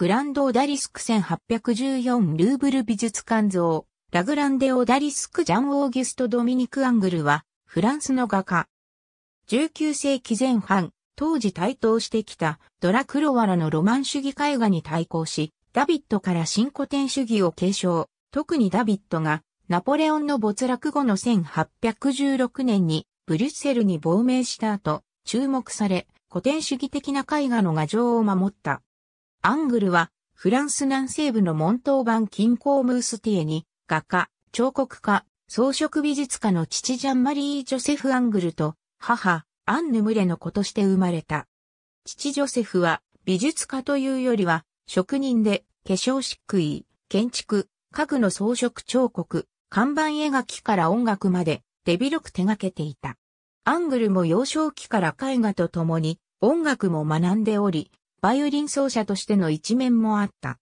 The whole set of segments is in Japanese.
グランド・オダリスク1814ルーブル美術館像、ラグランデ・オダリスク・ジャン・オーギュスト・ドミニク・アングルは、フランスの画家。19世紀前半、当時台頭してきたドラクロワラのロマン主義絵画に対抗し、ダビットから新古典主義を継承、特にダビットがナポレオンの没落後の1816年にブリュッセルに亡命した後、注目され、古典主義的な絵画の牙城を守った。アングルは、フランス南西部のモントーバン近郊ムースティエに、画家、彫刻家、装飾美術家の父ジャンマリー・ジョセフ・アングルと、母、アンヌ・ムレの子として生まれた。父ジョセフは、美術家というよりは、職人で、化粧漆喰、建築、家具の装飾彫刻、看板絵描きから音楽まで、手広く手掛けていた。アングルも幼少期から絵画と共に、音楽も学んでおり、バイオリン奏者としての一面もあった。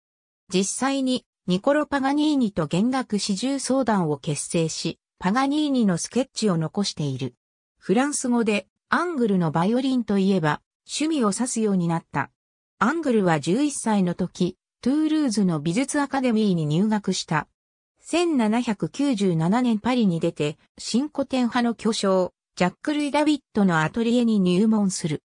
実際にニコロ・パガニーニと弦楽四重相談を結成し、パガニーニのスケッチを残している。フランス語でアングルのバイオリンといえば趣味を指すようになった。アングルは11歳の時、トゥールーズの美術アカデミーに入学した。1797年パリに出て、新古典派の巨匠、ジャック・ルイ・ダビットのアトリエに入門する。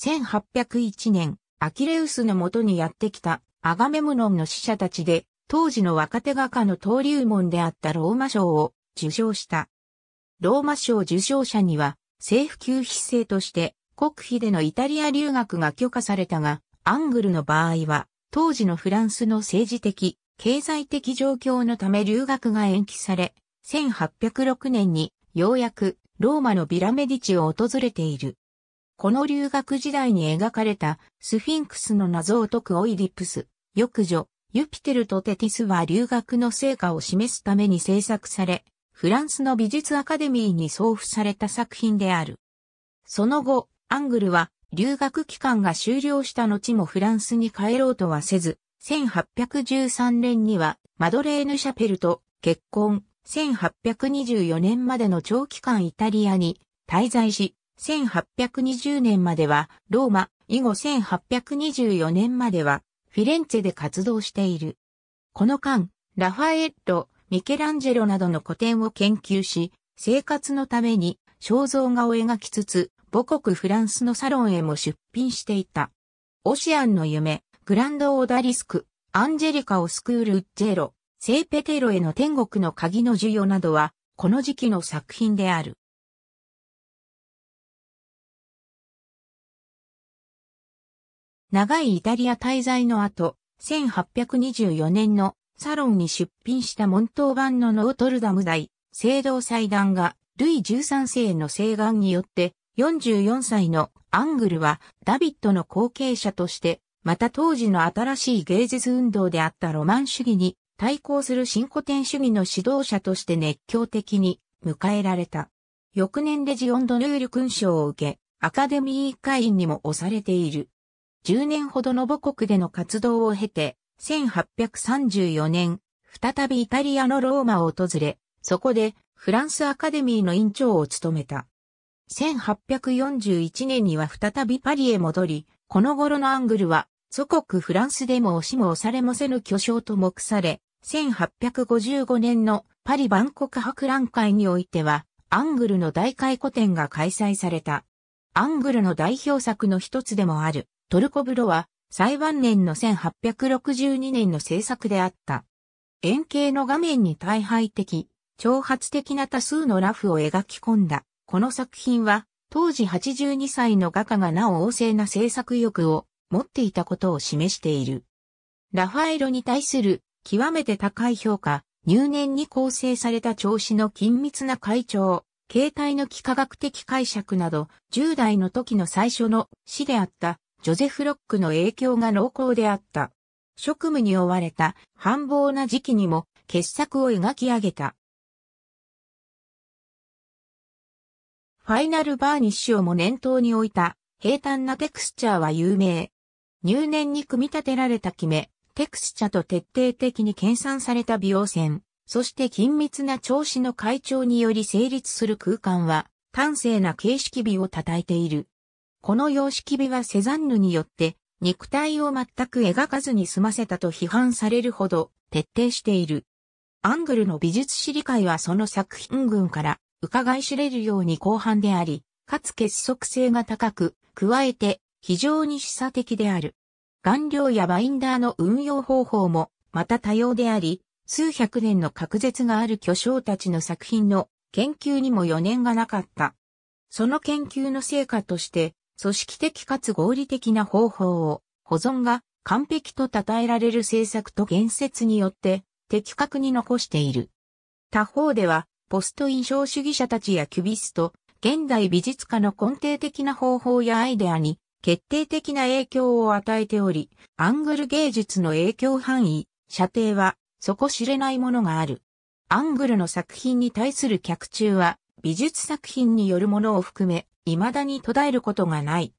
1801年、アキレウスのもとにやってきたアガメムノンの使者たちで、当時の若手画家の登竜門であったローマ賞を受賞した。ローマ賞受賞者には、政府給費制として国費でのイタリア留学が許可されたが、アングルの場合は、当時のフランスの政治的、経済的状況のため留学が延期され、1806年にようやくローマのビラメディチを訪れている。この留学時代に描かれたスフィンクスの謎を解くオイディプス、浴女、ユピテルとテティスは留学の成果を示すために制作され、フランスの美術アカデミーに送付された作品である。その後、アングルは留学期間が終了した後もフランスに帰ろうとはせず、1813年にはマドレーヌ・シャペルと結婚、1824年までの長期間イタリアに滞在し、1820年まではローマ、以後1824年まではフィレンツェで活動している。この間、ラファエット、ミケランジェロなどの古典を研究し、生活のために肖像画を描きつつ、母国フランスのサロンへも出品していた。オシアンの夢、グランドオーダリスク、アンジェリカ・をスクール・ッジェロ、セーペテロへの天国の鍵の授与などは、この時期の作品である。長いイタリア滞在の後、1824年のサロンに出品したモントー版のノートルダム大聖堂祭壇が、ルイ13世の聖願によって、44歳のアングルはダビッドの後継者として、また当時の新しい芸術運動であったロマン主義に対抗する新古典主義の指導者として熱狂的に迎えられた。翌年レジオンドヌール勲章を受け、アカデミー会員にも押されている。10年ほどの母国での活動を経て、1834年、再びイタリアのローマを訪れ、そこでフランスアカデミーの委員長を務めた。1841年には再びパリへ戻り、この頃のアングルは、祖国フランスでも押しも押されもせぬ巨匠と目され、1855年のパリ万国博覧会においては、アングルの大回顧展が開催された。アングルの代表作の一つでもある、トルコ風呂は、最晩年の1862年の制作であった。円形の画面に大敗的、挑発的な多数のラフを描き込んだ。この作品は、当時82歳の画家がなお旺盛な制作欲を持っていたことを示している。ラファエロに対する極めて高い評価、入念に構成された調子の緊密な会長、形態の幾何学的解釈など、10代の時の最初の詩であったジョゼフ・ロックの影響が濃厚であった。職務に追われた繁忙な時期にも傑作を描き上げた。ファイナルバーニッシュをも念頭に置いた平坦なテクスチャーは有名。入念に組み立てられた決め、テクスチャと徹底的に計算された美容線、そして緊密な調子の会長により成立する空間は、端正な形式美を称えている。この様式美はセザンヌによって肉体を全く描かずに済ませたと批判されるほど徹底している。アングルの美術史理解はその作品群から伺い知れるように広範であり、かつ結束性が高く、加えて非常に示唆的である。顔料やバインダーの運用方法もまた多様であり、数百年の隔絶がある巨匠たちの作品の研究にも余念がなかった。その研究の成果として、組織的かつ合理的な方法を保存が完璧と称えられる政策と言説によって的確に残している。他方では、ポスト印象主義者たちやキュビスト、現代美術家の根底的な方法やアイデアに決定的な影響を与えており、アングル芸術の影響範囲、射程は底知れないものがある。アングルの作品に対する客中は美術作品によるものを含め未だに途絶えることがない。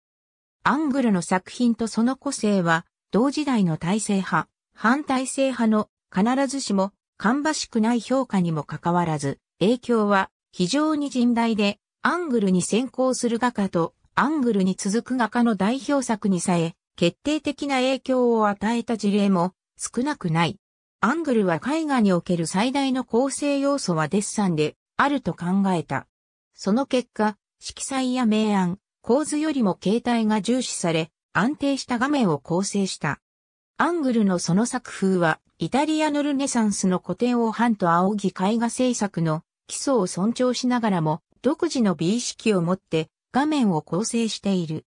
アングルの作品とその個性は、同時代の体制派、反体制派の必ずしも芳しくない評価にもかかわらず、影響は非常に甚大で、アングルに先行する画家とアングルに続く画家の代表作にさえ、決定的な影響を与えた事例も少なくない。アングルは絵画における最大の構成要素はデッサンであると考えた。その結果、色彩や明暗、構図よりも形態が重視され、安定した画面を構成した。アングルのその作風は、イタリアのルネサンスの古典を藩と仰ぎ絵画制作の基礎を尊重しながらも、独自の美意識を持って画面を構成している。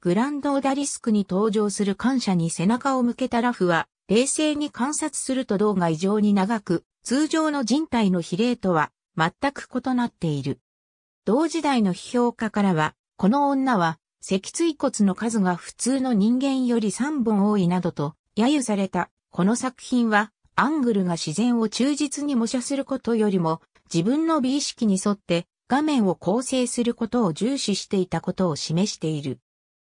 グランドオダリスクに登場する感謝に背中を向けたラフは、冷静に観察すると動が異常に長く、通常の人体の比例とは全く異なっている。同時代の批評家からは、この女は、脊椎骨の数が普通の人間より3本多いなどと、揶揄された、この作品は、アングルが自然を忠実に模写することよりも、自分の美意識に沿って画面を構成することを重視していたことを示している。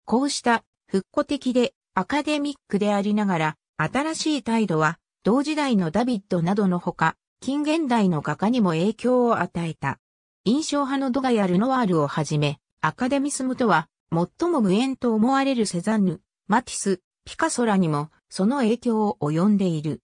こうした復古的でアカデミックでありながら、新しい態度は同時代のダビッドなどのほか、近現代の画家にも影響を与えた。印象派のドガやルノワールをはじめ、アカデミスムとは、最も無縁と思われるセザンヌ、マティス、ピカソらにも、その影響を及んでいる。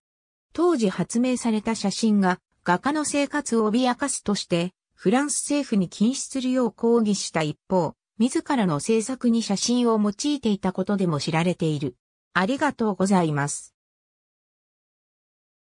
当時発明された写真が、画家の生活を脅かすとして、フランス政府に禁止するよう抗議した一方、自らの制作に写真を用いていたことでも知られている。ありがとうございます。